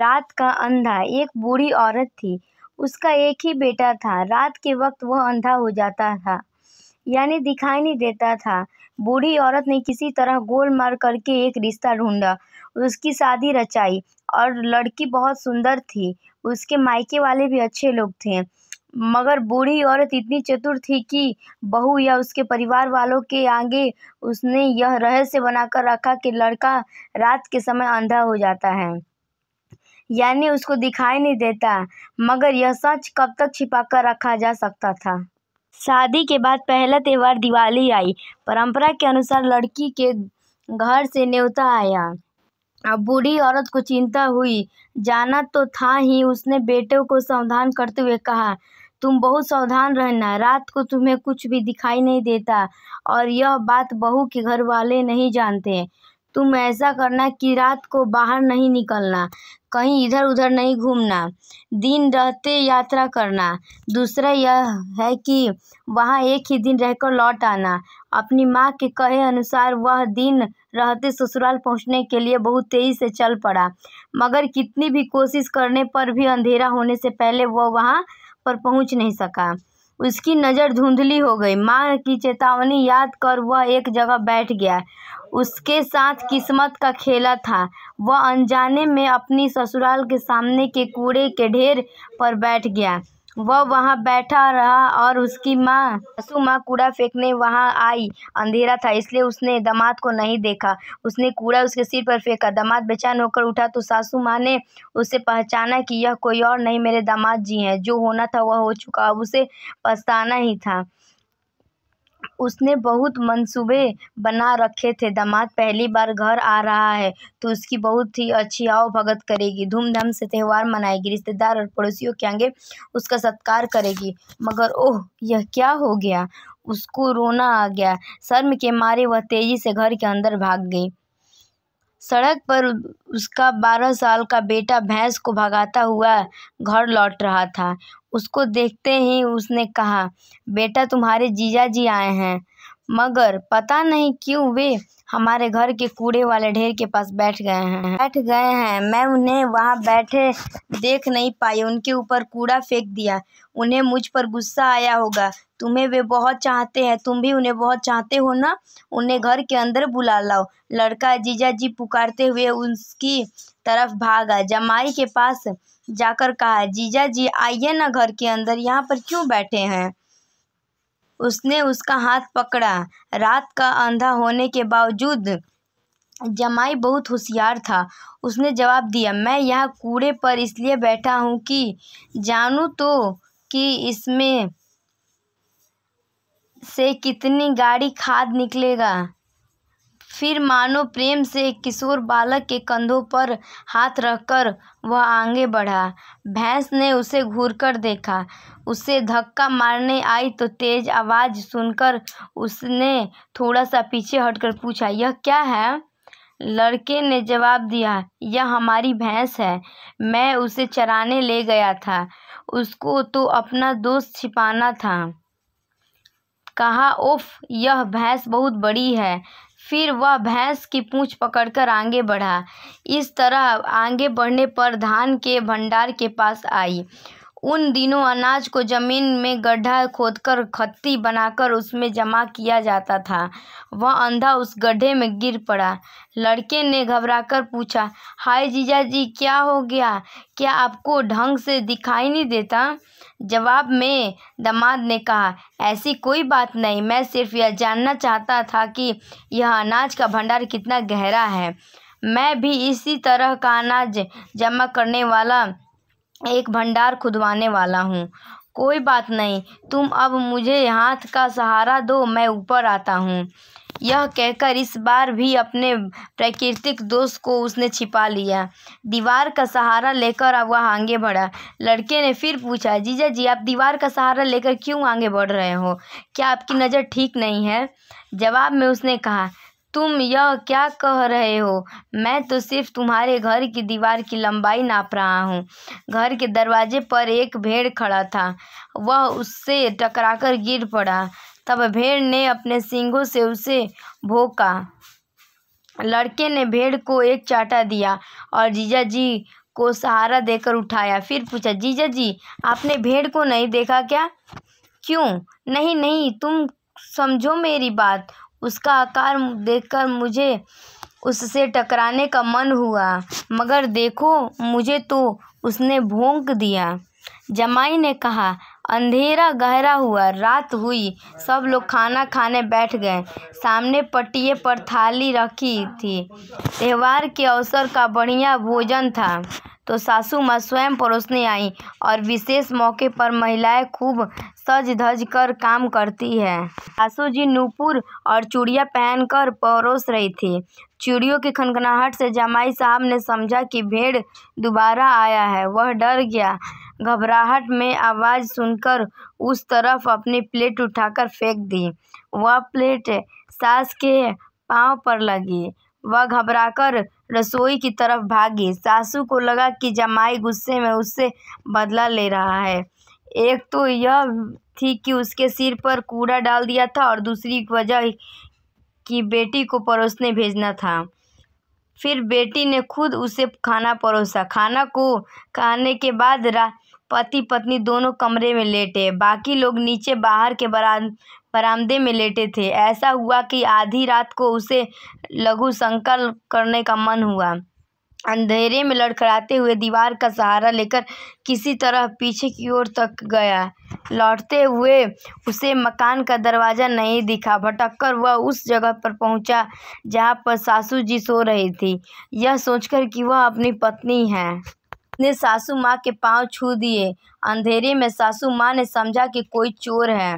रात का अंधा एक बूढ़ी औरत थी उसका एक ही बेटा था रात के वक्त वह अंधा हो जाता था यानी दिखाई नहीं देता था बूढ़ी औरत ने किसी तरह गोल मार करके एक रिश्ता ढूंढा उसकी शादी रचाई और लड़की बहुत सुंदर थी उसके मायके वाले भी अच्छे लोग थे मगर बूढ़ी औरत इतनी चतुर थी कि बहू या उसके परिवार वालों के आगे उसने यह रहस्य बनाकर रखा कि लड़का रात के समय अंधा हो जाता है यानी उसको दिखाई नहीं देता मगर यह सच कब तक छिपा कर रखा जा सकता था शादी के बाद पहला त्यौहार दिवाली आई परंपरा के अनुसार लड़की के घर से न्योता आया अब बूढ़ी औरत को चिंता हुई जाना तो था ही उसने बेटे को सावधान करते हुए कहा तुम बहुत सावधान रहना रात को तुम्हें कुछ भी दिखाई नहीं देता और यह बात बहू के घर वाले नहीं जानते तुम ऐसा करना कि रात को बाहर नहीं निकलना कहीं इधर उधर नहीं घूमना दिन रहते यात्रा करना दूसरा यह है कि वहाँ एक ही दिन रहकर लौट आना अपनी माँ के कहे अनुसार वह दिन रहते ससुराल पहुँचने के लिए बहुत तेज़ी से चल पड़ा मगर कितनी भी कोशिश करने पर भी अंधेरा होने से पहले वह वहाँ पर पहुँच नहीं सका उसकी नज़र धुंधली हो गई माँ की चेतावनी याद कर वह एक जगह बैठ गया उसके साथ किस्मत का खेला था वह अनजाने में अपनी ससुराल के सामने के कूड़े के ढेर पर बैठ गया वह वहाँ बैठा रहा और उसकी माँ सासू माँ कूड़ा फेंकने वहाँ आई अंधेरा था इसलिए उसने दामाद को नहीं देखा उसने कूड़ा उसके सिर पर फेंका दामाद बेचैन होकर उठा तो सासू माँ ने उसे पहचाना कि यह कोई और नहीं मेरे दामाद जी हैं जो होना था वह हो चुका अब उसे पछताना ही था उसने बहुत मंसूबे बना रखे थे दामाद पहली बार घर आ रहा है तो उसकी बहुत ही अच्छी भगत करेगी धूमधाम से त्यौहार मनाएगी रिश्तेदार और पड़ोसियों के आगे उसका सत्कार करेगी मगर ओह यह क्या हो गया उसको रोना आ गया शर्म के मारे वह तेज़ी से घर के अंदर भाग गई सड़क पर उसका बारह साल का बेटा भैंस को भगाता हुआ घर लौट रहा था उसको देखते ही उसने कहा बेटा तुम्हारे जीजा जी आए हैं मगर पता नहीं क्यों वे हमारे घर के कूड़े वाले ढेर के पास बैठ गए हैं बैठ गए हैं मैं उन्हें वहाँ बैठे देख नहीं पाई उनके ऊपर कूड़ा फेंक दिया उन्हें मुझ पर गुस्सा आया होगा तुम्हें वे बहुत चाहते हैं तुम भी उन्हें बहुत चाहते हो ना उन्हें घर के अंदर बुला लाओ लड़का जीजा जी पुकारते हुए उसकी तरफ भागा जमाई के पास जाकर कहा जीजा जी आइए ना घर के अंदर यहाँ पर क्यों बैठे हैं उसने उसका हाथ पकड़ा रात का अंधा होने के बावजूद जमाई बहुत होशियार था उसने जवाब दिया मैं यहाँ कूड़े पर इसलिए बैठा हूँ कि जानूँ तो कि इसमें से कितनी गाड़ी खाद निकलेगा फिर मानो प्रेम से किशोर बालक के कंधों पर हाथ रखकर वह आगे बढ़ा भैंस ने उसे घूरकर देखा उसे धक्का मारने आई तो तेज आवाज़ सुनकर उसने थोड़ा सा पीछे हटकर पूछा यह क्या है लड़के ने जवाब दिया यह हमारी भैंस है मैं उसे चराने ले गया था उसको तो अपना दोस्त छिपाना था कहा उफ यह भैंस बहुत बड़ी है फिर वह भैंस की पूंछ पकड़कर आगे बढ़ा इस तरह आगे बढ़ने पर धान के भंडार के पास आई उन दिनों अनाज को जमीन में गड्ढा खोदकर खत्ती बनाकर उसमें जमा किया जाता था वह अंधा उस गड्ढे में गिर पड़ा लड़के ने घबराकर पूछा हाय जीजा जी क्या हो गया क्या आपको ढंग से दिखाई नहीं देता जवाब में दामाद ने कहा ऐसी कोई बात नहीं मैं सिर्फ यह जानना चाहता था कि यह अनाज का भंडार कितना गहरा है मैं भी इसी तरह का अनाज जमा करने वाला एक भंडार खुदवाने वाला हूँ कोई बात नहीं तुम अब मुझे हाथ का सहारा दो मैं ऊपर आता हूँ यह कहकर इस बार भी अपने प्राकृतिक दोस्त को उसने छिपा लिया दीवार का सहारा लेकर अब वह आगे बढ़ा लड़के ने फिर पूछा जीजा जी आप दीवार का सहारा लेकर क्यों आगे बढ़ रहे हो क्या आपकी नज़र ठीक नहीं है जवाब में उसने कहा तुम यह क्या कह रहे हो मैं तो सिर्फ तुम्हारे घर की दीवार की लंबाई नाप रहा हूँ घर के दरवाजे पर एक भेड़ खड़ा था वह उससे टकराकर गिर पड़ा तब भेड़ ने अपने सिंगों से उसे भोंका लड़के ने भेड़ को एक चाटा दिया और जीजा जी को सहारा देकर उठाया फिर पूछा जीजा जी आपने भेड़ को नहीं देखा क्या क्यों नहीं नहीं तुम समझो मेरी बात उसका आकार देखकर मुझे उससे टकराने का मन हुआ मगर देखो मुझे तो उसने भोंक दिया जमाई ने कहा अंधेरा गहरा हुआ रात हुई सब लोग खाना खाने बैठ गए सामने पटिए पर थाली रखी थी त्योहार के अवसर का बढ़िया भोजन था तो सासू माँ स्वयं परोसने आईं और विशेष मौके पर महिलाएं खूब सज धज कर काम करती है सासू जी नूपुर और चूड़िया पहनकर परोस रही थी चूड़ियों की खनखनाहट से जमाई साहब ने समझा कि भेड़ दोबारा आया है वह डर गया घबराहट में आवाज़ सुनकर उस तरफ अपनी प्लेट उठाकर फेंक दी वह प्लेट सास के पाँव पर लगी वह घबराकर रसोई की तरफ भागी सासू को लगा कि जमाई गुस्से में उससे बदला ले रहा है एक तो यह थी कि उसके सिर पर कूड़ा डाल दिया था और दूसरी वजह कि बेटी को परोसने भेजना था फिर बेटी ने खुद उसे खाना परोसा खाना को खाने के बाद रा पति पत्नी दोनों कमरे में लेटे बाकी लोग नीचे बाहर के बरामदे में लेटे थे ऐसा हुआ कि आधी रात को उसे लघु संकल्प करने का मन हुआ अंधेरे में लड़खड़ाते हुए दीवार का सहारा लेकर किसी तरह पीछे की ओर तक गया लौटते हुए उसे मकान का दरवाज़ा नहीं दिखा भटक कर वह उस जगह पर पहुंचा जहां पर सासू जी सो रही थी यह सोचकर कि वह अपनी पत्नी है उसने सासू माँ के पाँव छू दिए अंधेरे में सासू माँ ने समझा कि कोई चोर है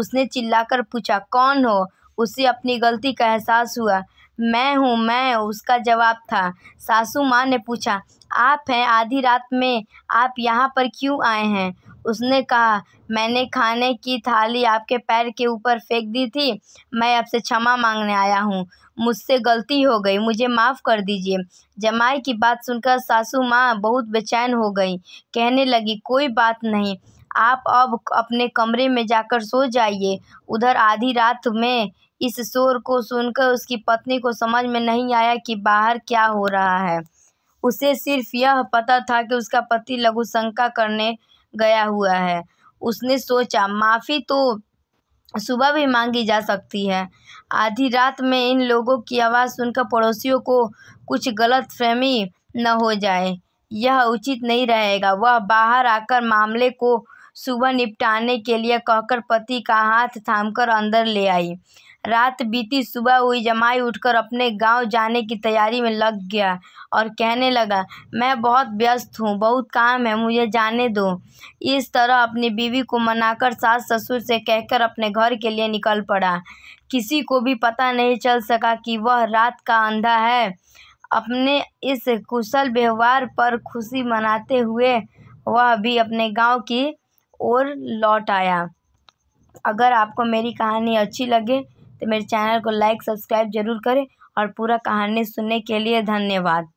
उसने चिल्लाकर पूछा कौन हो उसे अपनी गलती का एहसास हुआ मैं हूँ मैं उसका जवाब था सासू माँ ने पूछा आप हैं आधी रात में आप यहाँ पर क्यों आए हैं उसने कहा मैंने खाने की थाली आपके पैर के ऊपर फेंक दी थी मैं आपसे क्षमा मांगने आया हूँ मुझसे गलती हो गई मुझे माफ़ कर दीजिए जमाई की बात सुनकर सासू माँ बहुत बेचैन हो गई कहने लगी कोई बात नहीं आप अब अपने कमरे में जाकर सो जाइए उधर आधी रात में इस शोर को सुनकर उसकी पत्नी को समझ में नहीं आया कि बाहर क्या हो रहा है उसे सिर्फ यह पता था कि उसका पति लघुशंका करने गया हुआ है उसने सोचा माफ़ी तो सुबह भी मांगी जा सकती है आधी रात में इन लोगों की आवाज़ सुनकर पड़ोसियों को कुछ गलत फहमी न हो जाए यह उचित नहीं रहेगा वह बाहर आकर मामले को सुबह निपटाने के लिए कहकर पति का हाथ थामकर अंदर ले आई रात बीती सुबह हुई जमाई उठकर अपने गाँव जाने की तैयारी में लग गया और कहने लगा मैं बहुत व्यस्त हूँ बहुत काम है मुझे जाने दो इस तरह अपनी बीवी को मनाकर सास ससुर से कहकर अपने घर के लिए निकल पड़ा किसी को भी पता नहीं चल सका कि वह रात का अंधा है अपने इस कुशल व्यवहार पर खुशी मनाते हुए वह भी अपने गांव की ओर लौट आया अगर आपको मेरी कहानी अच्छी लगे तो मेरे चैनल को लाइक सब्सक्राइब ज़रूर करें और पूरा कहानी सुनने के लिए धन्यवाद